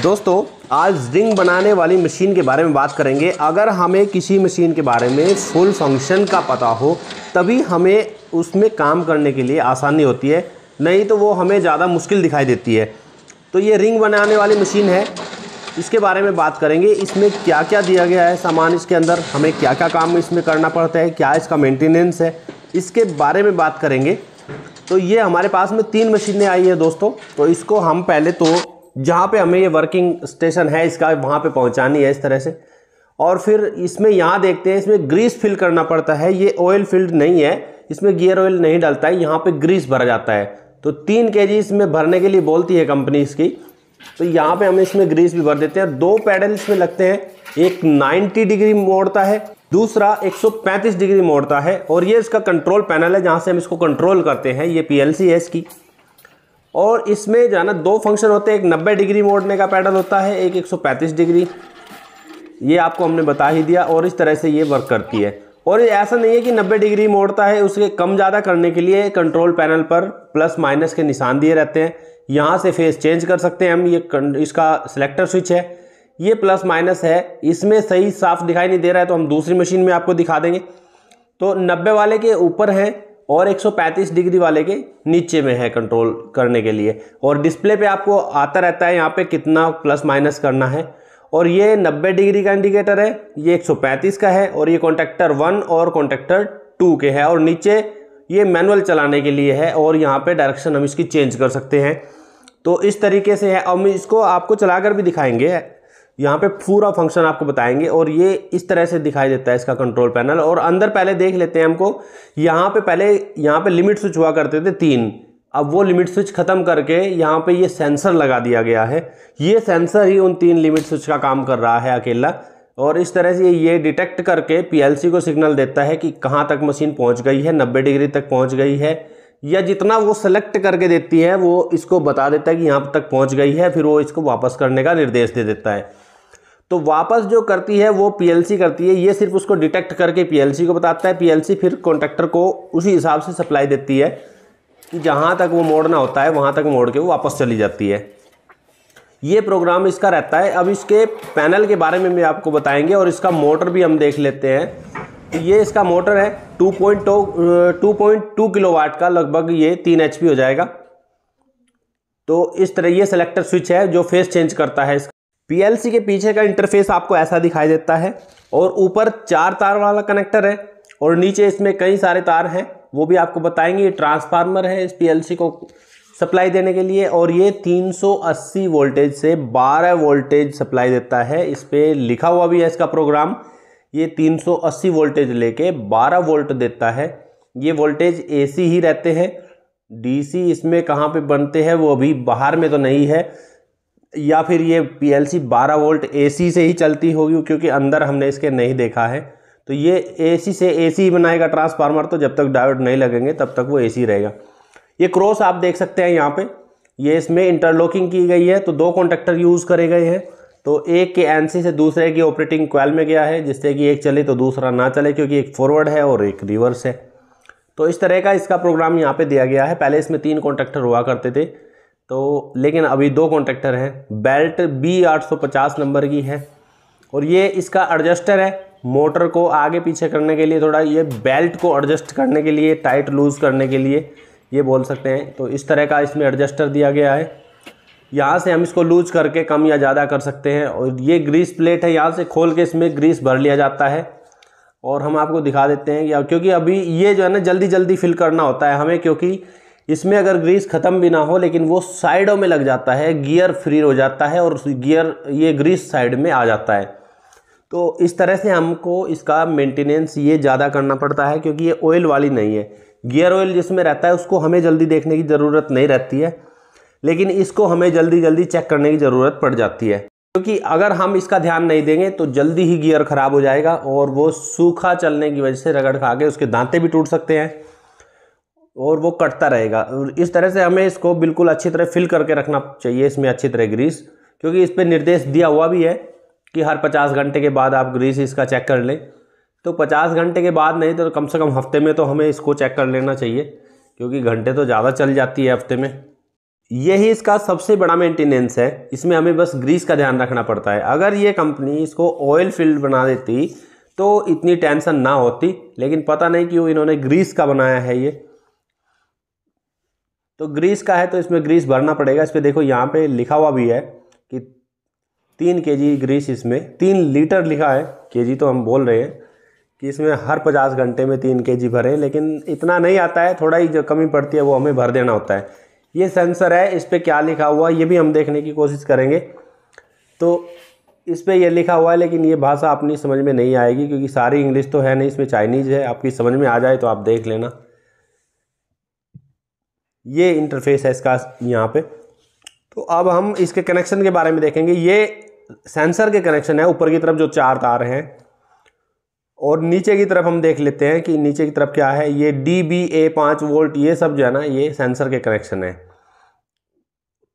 दोस्तों आज रिंग बनाने वाली मशीन के बारे में बात करेंगे अगर हमें किसी मशीन के बारे में फुल फंक्शन का पता हो तभी हमें उसमें काम करने के लिए आसानी होती है नहीं तो वो हमें ज़्यादा मुश्किल दिखाई देती है तो ये रिंग बनाने वाली मशीन है इसके बारे में बात करेंगे इसमें क्या क्या दिया गया है सामान इसके अंदर हमें क्या क्या काम इसमें करना पड़ता है क्या इसका मेंटेनेंस है इसके बारे में बात करेंगे तो ये हमारे पास में तीन मशीनें आई है दोस्तों तो इसको हम पहले तो जहाँ पे हमें ये वर्किंग स्टेशन है इसका वहाँ पे पहुँचानी है इस तरह से और फिर इसमें यहाँ देखते हैं इसमें ग्रीस फिल करना पड़ता है ये ऑयल फिल्ड नहीं है इसमें गियर ऑयल नहीं डलता है यहाँ पे ग्रीस भरा जाता है तो तीन के जी इसमें भरने के लिए बोलती है कंपनी इसकी तो यहाँ पर हम इसमें ग्रीस भी भर देते हैं दो पैडल इसमें लगते हैं एक नाइन्टी डिग्री मोड़ता है दूसरा 135 डिग्री मोड़ता है और ये इसका कंट्रोल पैनल है जहाँ से हम इसको कंट्रोल करते हैं ये पीएलसी है इसकी और इसमें जो है ना दो फंक्शन होते हैं एक 90 डिग्री मोड में का पैडल होता है एक 135 डिग्री ये आपको हमने बता ही दिया और इस तरह से ये वर्क करती है और ये ऐसा नहीं है कि 90 डिग्री मोड़ता है उसके कम ज़्यादा करने के लिए कंट्रोल पैनल पर प्लस माइनस के निशान दिए रहते हैं यहाँ से फेस चेंज कर सकते हैं हम ये इसका सिलेक्टर स्विच है ये प्लस माइनस है इसमें सही साफ दिखाई नहीं दे रहा है तो हम दूसरी मशीन में आपको दिखा देंगे तो नब्बे वाले के ऊपर हैं और 135 डिग्री वाले के नीचे में है कंट्रोल करने के लिए और डिस्प्ले पे आपको आता रहता है यहाँ पे कितना प्लस माइनस करना है और ये 90 डिग्री का इंडिकेटर है ये 135 का है और ये कॉन्टेक्टर वन और कॉन्टेक्टर टू के है और नीचे ये मैनुअल चलाने के लिए है और यहाँ पे डायरेक्शन हम इसकी चेंज कर सकते हैं तो इस तरीके से है हम इसको आपको चला भी दिखाएंगे यहाँ पे पूरा फंक्शन आपको बताएंगे और ये इस तरह से दिखाई देता है इसका कंट्रोल पैनल और अंदर पहले देख लेते हैं हमको यहाँ पे पहले यहाँ पे लिमिट स्विच हुआ करते थे तीन अब वो लिमिट स्विच ख़त्म करके यहाँ पे ये सेंसर लगा दिया गया है ये सेंसर ही उन तीन लिमिट स्विच का काम कर रहा है अकेला और इस तरह से ये डिटेक्ट करके पी को सिग्नल देता है कि कहाँ तक मशीन पहुँच गई है नब्बे डिग्री तक पहुँच गई है या जितना वो सेलेक्ट करके देती है वो इसको बता देता है कि यहाँ तक पहुँच गई है फिर वो इसको वापस करने का निर्देश दे देता है तो वापस जो करती है वो पीएलसी करती है ये सिर्फ उसको डिटेक्ट करके पीएलसी को बताता है पीएलसी फिर कॉन्ट्रैक्टर को उसी हिसाब से सप्लाई देती है कि जहाँ तक वो मोड़ना होता है वहाँ तक मोड़ के वो वापस चली जाती है ये प्रोग्राम इसका रहता है अब इसके पैनल के बारे में भी आपको बताएंगे और इसका मोटर भी हम देख लेते हैं तो ये इसका मोटर है two point two point two kilowatt का लगभग ये तीन एच हो जाएगा तो इस तरह ये सेलेक्टर स्विच है जो फेस चेंज करता है इसका पीएलसी के पीछे का इंटरफेस आपको ऐसा दिखाई देता है और ऊपर चार तार वाला कनेक्टर है और नीचे इसमें कई सारे तार हैं वो भी आपको बताएंगे ये ट्रांसफार्मर है इस पीएलसी को सप्लाई देने के लिए और ये 380 वोल्टेज से 12 वोल्टेज सप्लाई देता है इस पर लिखा हुआ भी है इसका प्रोग्राम ये 380 वोल्टेज लेके 12 वोल्ट देता है ये वोल्टेज एसी ही रहते हैं डीसी इसमें कहाँ पे बनते हैं वो अभी बाहर में तो नहीं है या फिर ये पीएलसी 12 वोल्ट एसी से ही चलती होगी क्योंकि अंदर हमने इसके नहीं देखा है तो ये एसी से एसी ही बनाएगा ट्रांसफार्मर तो जब तक डायोड नहीं लगेंगे तब तक वो एसी रहेगा ये क्रॉस आप देख सकते हैं यहाँ पे ये इसमें इंटरलॉकिंग की गई है तो दो कॉन्टेक्टर यूज़ करे गए हैं तो एक के सी से दूसरे की ऑपरेटिंग क्वाल में गया है जिससे कि एक चले तो दूसरा ना चले क्योंकि एक फॉरवर्ड है और एक रिवर्स है तो इस तरह का इसका प्रोग्राम यहाँ पर दिया गया है पहले इसमें तीन कॉन्टेक्टर हुआ करते थे तो लेकिन अभी दो कॉन्ट्रैक्टर हैं बेल्ट बी 850 नंबर की है और ये इसका एडजस्टर है मोटर को आगे पीछे करने के लिए थोड़ा ये बेल्ट को एडजस्ट करने के लिए टाइट लूज़ करने के लिए ये बोल सकते हैं तो इस तरह का इसमें एडजस्टर दिया गया है यहाँ से हम इसको लूज करके कम या ज़्यादा कर सकते हैं और ये ग्रीस प्लेट है यहाँ से खोल के इसमें ग्रीस भर लिया जाता है और हम आपको दिखा देते हैं क्योंकि अभी ये जो है ना जल्दी जल्दी फिल करना होता है हमें क्योंकि इसमें अगर ग्रीस ख़त्म भी ना हो लेकिन वो साइडों में लग जाता है गियर फ्री हो जाता है और गियर ये ग्रीस साइड में आ जाता है तो इस तरह से हमको इसका मेंटेनेंस ये ज़्यादा करना पड़ता है क्योंकि ये ऑयल वाली नहीं है गियर ऑयल जिसमें रहता है उसको हमें जल्दी देखने की ज़रूरत नहीं रहती है लेकिन इसको हमें जल्दी जल्दी चेक करने की ज़रूरत पड़ जाती है क्योंकि अगर हम इसका ध्यान नहीं देंगे तो जल्दी ही गियर ख़राब हो जाएगा और वो सूखा चलने की वजह से रगड़ खा के उसके दांते भी टूट सकते हैं और वो कटता रहेगा इस तरह से हमें इसको बिल्कुल अच्छी तरह फिल करके रखना चाहिए इसमें अच्छी तरह ग्रीस क्योंकि इस पर निर्देश दिया हुआ भी है कि हर पचास घंटे के बाद आप ग्रीस इसका चेक कर लें तो पचास घंटे के बाद नहीं तो कम से कम हफ्ते में तो हमें इसको चेक कर लेना चाहिए क्योंकि घंटे तो ज़्यादा चल जाती है हफ्ते में यही इसका सबसे बड़ा मेंटेनेंस है इसमें हमें बस ग्रीस का ध्यान रखना पड़ता है अगर ये कंपनी इसको ऑयल फील्ड बना देती तो इतनी टेंशन ना होती लेकिन पता नहीं क्यों इन्होंने ग्रीस का बनाया है ये तो ग्रीस का है तो इसमें ग्रीस भरना पड़ेगा इस पर देखो यहाँ पे लिखा हुआ भी है कि तीन के जी ग्रीस इसमें तीन लीटर लिखा है के जी तो हम बोल रहे हैं कि इसमें हर पचास घंटे में तीन के जी भरें लेकिन इतना नहीं आता है थोड़ा ही जो कमी पड़ती है वो हमें भर देना होता है ये सेंसर है इस पर क्या लिखा हुआ है ये भी हम देखने की कोशिश करेंगे तो इस पर यह लिखा हुआ है लेकिन ये भाषा अपनी समझ में नहीं आएगी क्योंकि सारी इंग्लिश तो है नहीं इसमें चाइनीज़ है आपकी समझ में आ जाए तो आप देख लेना ये इंटरफेस है इसका यहाँ पे तो अब हम इसके कनेक्शन के बारे में देखेंगे ये सेंसर के कनेक्शन है ऊपर की तरफ जो चार तार हैं और नीचे की तरफ हम देख लेते हैं कि नीचे की तरफ क्या है ये डी बी ए पाँच वोल्ट ये सब जो है ना ये सेंसर के कनेक्शन है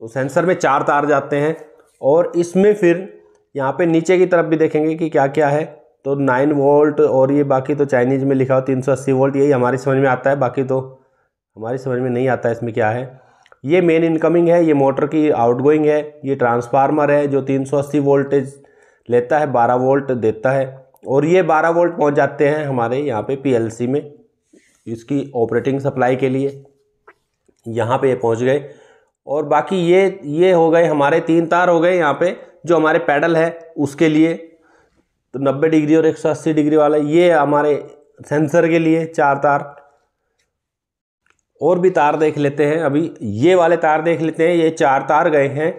तो सेंसर में चार तार जाते हैं और इसमें फिर यहाँ पे नीचे की तरफ भी देखेंगे कि क्या क्या है तो नाइन वोल्ट और ये बाकी तो चाइनीज़ में लिखा हो तीन सौ अस्सी वोल्ट यही हमारी समझ में आता है बाकी तो हमारी समझ में नहीं आता इसमें क्या है ये मेन इनकमिंग है ये मोटर की आउटगोइंग है ये ट्रांसफार्मर है जो 380 वोल्टेज लेता है 12 वोल्ट देता है और ये 12 वोल्ट पहुंच जाते हैं हमारे यहाँ पे पीएलसी में इसकी ऑपरेटिंग सप्लाई के लिए यहाँ पे ये पहुँच गए और बाकी ये ये हो गए हमारे तीन तार हो गए यहाँ पे जो हमारे पैडल है उसके लिए तो नब्बे डिग्री और एक सौ अस्सी डिग्री वाला ये हमारे सेंसर के लिए चार तार और भी तार देख लेते हैं अभी ये वाले तार देख लेते हैं ये चार तार गए हैं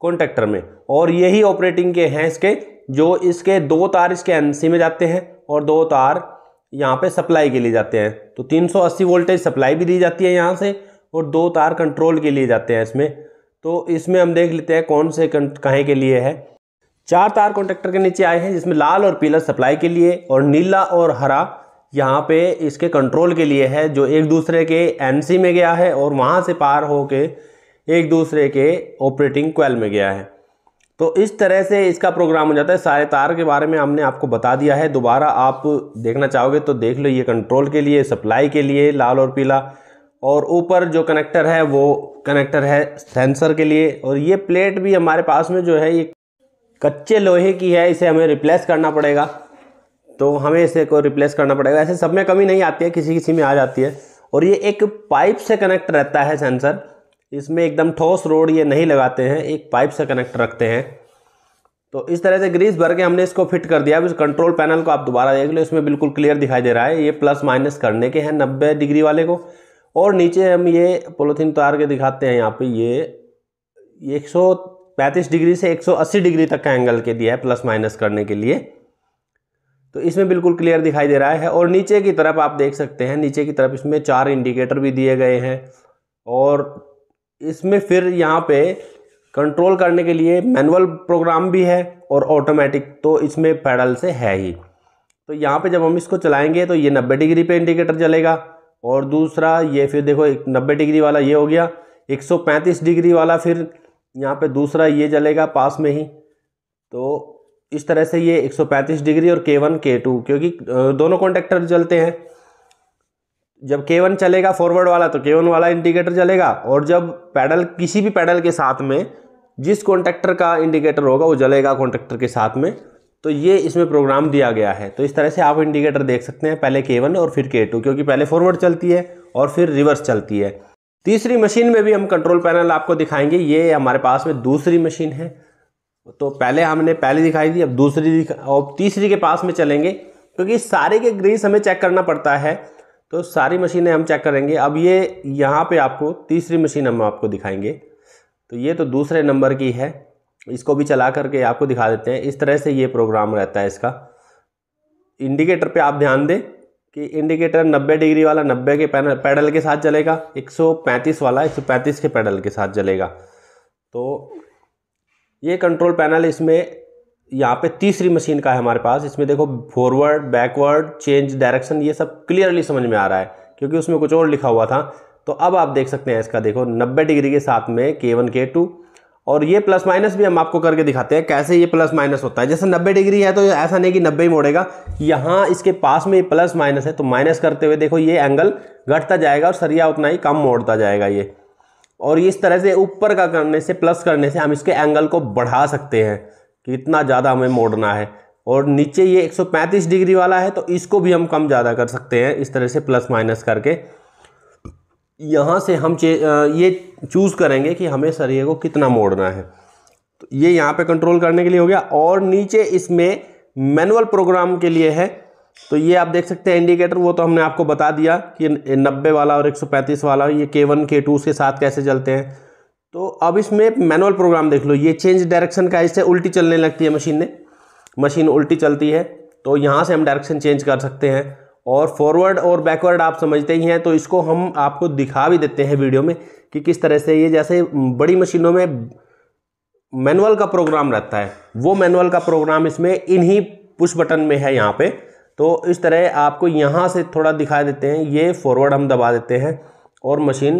कॉन्टेक्टर में और यही ऑपरेटिंग के हैं इसके जो इसके दो तार इसके सी में जाते हैं और दो तार यहाँ पे सप्लाई के लिए जाते हैं तो 380 वोल्टेज सप्लाई भी दी जाती है यहाँ से और दो तार कंट्रोल के लिए जाते हैं इसमें तो इसमें हम देख लेते हैं कौन से कहें के लिए है चार तार कॉन्ट्रेक्टर के नीचे आए हैं जिसमें लाल और पीला सप्लाई के लिए और नीला और हरा यहाँ पे इसके कंट्रोल के लिए है जो एक दूसरे के एनसी में गया है और वहाँ से पार हो के एक दूसरे के ऑपरेटिंग क्वेल में गया है तो इस तरह से इसका प्रोग्राम हो जाता है सारे तार के बारे में हमने आपको बता दिया है दोबारा आप देखना चाहोगे तो देख लो ये कंट्रोल के लिए सप्लाई के लिए लाल और पीला और ऊपर जो कनेक्टर है वो कनेक्टर है सेंसर के लिए और ये प्लेट भी हमारे पास में जो है ये कच्चे लोहे की है इसे हमें रिप्लेस करना पड़ेगा तो हमें इसे को रिप्लेस करना पड़ेगा ऐसे सब में कमी नहीं आती है किसी किसी में आ जाती है और ये एक पाइप से कनेक्ट रहता है सेंसर इसमें एकदम ठोस रोड ये नहीं लगाते हैं एक पाइप से कनेक्ट रखते हैं तो इस तरह से ग्रीस भर के हमने इसको फिट कर दिया अब इस कंट्रोल पैनल को आप दोबारा देख लो इसमें बिल्कुल क्लियर दिखाई दे रहा है ये प्लस माइनस करने के हैं नब्बे डिग्री वाले को और नीचे हम ये पोलोथीन उतार के दिखाते हैं यहाँ पे ये 135 डिग्री से 180 डिग्री तक का एंगल के दिया है प्लस माइनस करने के लिए तो इसमें बिल्कुल क्लियर दिखाई दे रहा है और नीचे की तरफ आप देख सकते हैं नीचे की तरफ इसमें चार इंडिकेटर भी दिए गए हैं और इसमें फिर यहाँ पे कंट्रोल करने के लिए मैनुअल प्रोग्राम भी है और ऑटोमेटिक तो इसमें पैडल से है ही तो यहाँ पे जब हम इसको चलाएंगे तो ये नब्बे डिग्री पे इंडिकेटर चलेगा और दूसरा ये फिर देखो एक नब्बे डिग्री वाला ये हो गया 135 डिग्री वाला फिर यहाँ पे दूसरा ये जलेगा पास में ही तो इस तरह से ये 135 डिग्री और K1 K2 क्योंकि दोनों कॉन्टेक्टर जलते हैं जब K1 चलेगा फॉरवर्ड वाला तो K1 वाला इंडिकेटर जलेगा और जब पैडल किसी भी पैडल के साथ में जिस कॉन्टेक्टर का इंडिकेटर होगा वो जलेगा कॉन्टेक्टर के साथ में तो ये इसमें प्रोग्राम दिया गया है तो इस तरह से आप इंडिकेटर देख सकते हैं पहले के वन और फिर के टू क्योंकि पहले फॉरवर्ड चलती है और फिर रिवर्स चलती है तीसरी मशीन में भी हम कंट्रोल पैनल आपको दिखाएंगे ये हमारे पास में दूसरी मशीन है तो पहले हमने पहले दिखाई दी अब दूसरी और तीसरी के पास में चलेंगे क्योंकि सारे के ग्रीस हमें चेक करना पड़ता है तो सारी मशीनें हम चेक करेंगे अब ये यहाँ पे आपको तीसरी मशीन हम आपको दिखाएंगे तो ये तो दूसरे नंबर की है इसको भी चला करके आपको दिखा देते हैं इस तरह से ये प्रोग्राम रहता है इसका इंडिकेटर पे आप ध्यान दें कि इंडिकेटर 90 डिग्री वाला 90 के पैनल पैडल के साथ चलेगा 135 वाला 135 के पैडल के साथ चलेगा तो ये कंट्रोल पैनल इसमें यहाँ पे तीसरी मशीन का है हमारे पास इसमें देखो फॉरवर्ड बैकवर्ड चेंज डायरेक्शन ये सब क्लियरली समझ में आ रहा है क्योंकि उसमें कुछ और लिखा हुआ था तो अब आप देख सकते हैं इसका देखो 90 डिग्री के साथ में के वन के टू और ये प्लस माइनस भी हम आपको करके दिखाते हैं कैसे ये प्लस माइनस होता है जैसे नब्बे डिग्री है तो ऐसा नहीं कि नब्बे ही मोड़ेगा यहाँ इसके पास में प्लस माइनस है तो माइनस करते हुए देखो ये एंगल घटता जाएगा और सरिया उतना ही कम मोड़ता जाएगा ये और इस तरह से ऊपर का करने से प्लस करने से हम इसके एंगल को बढ़ा सकते हैं कि इतना ज़्यादा हमें मोड़ना है और नीचे ये 135 डिग्री वाला है तो इसको भी हम कम ज़्यादा कर सकते हैं इस तरह से प्लस माइनस करके यहाँ से हम ये चूज़ करेंगे कि हमें सरिये को कितना मोड़ना है तो ये यहाँ पे कंट्रोल करने के लिए हो गया और नीचे इसमें मैनुअल प्रोग्राम के लिए है तो ये आप देख सकते हैं इंडिकेटर वो तो हमने आपको बता दिया कि नब्बे वाला और 135 वाला ये के वन के टू के साथ कैसे चलते हैं तो अब इसमें मैनुअल प्रोग्राम देख लो ये चेंज डायरेक्शन का इससे उल्टी चलने लगती है मशीन ने मशीन उल्टी चलती है तो यहाँ से हम डायरेक्शन चेंज कर सकते हैं और फॉरवर्ड और बैकवर्ड आप समझते ही हैं तो इसको हम आपको दिखा भी देते हैं वीडियो में कि किस तरह से ये जैसे बड़ी मशीनों में मैनुअल का प्रोग्राम रहता है वो मैनुअल का प्रोग्राम इसमें इन्हीं पुश बटन में है यहाँ पे तो इस तरह आपको यहाँ से थोड़ा दिखा देते हैं ये फॉरवर्ड हम दबा देते हैं और मशीन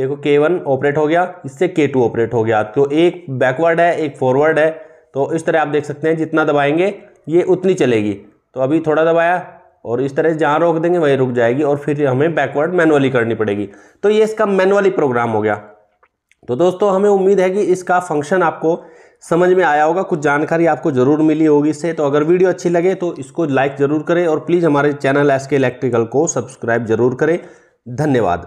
देखो के वन ऑपरेट हो गया इससे के टू ऑपरेट हो गया तो एक बैकवर्ड है एक फॉरवर्ड है तो इस तरह आप देख सकते हैं जितना दबाएंगे ये उतनी चलेगी तो अभी थोड़ा दबाया और इस तरह जहाँ रोक देंगे वहीं रुक जाएगी और फिर हमें बैकवर्ड मैनुअली करनी पड़ेगी तो ये इसका मैनुअली प्रोग्राम हो गया तो दोस्तों हमें उम्मीद है कि इसका फंक्शन आपको समझ में आया होगा कुछ जानकारी आपको ज़रूर मिली होगी इससे तो अगर वीडियो अच्छी लगे तो इसको लाइक ज़रूर करें और प्लीज़ हमारे चैनल एस के इलेक्ट्रिकल को सब्सक्राइब ज़रूर करें धन्यवाद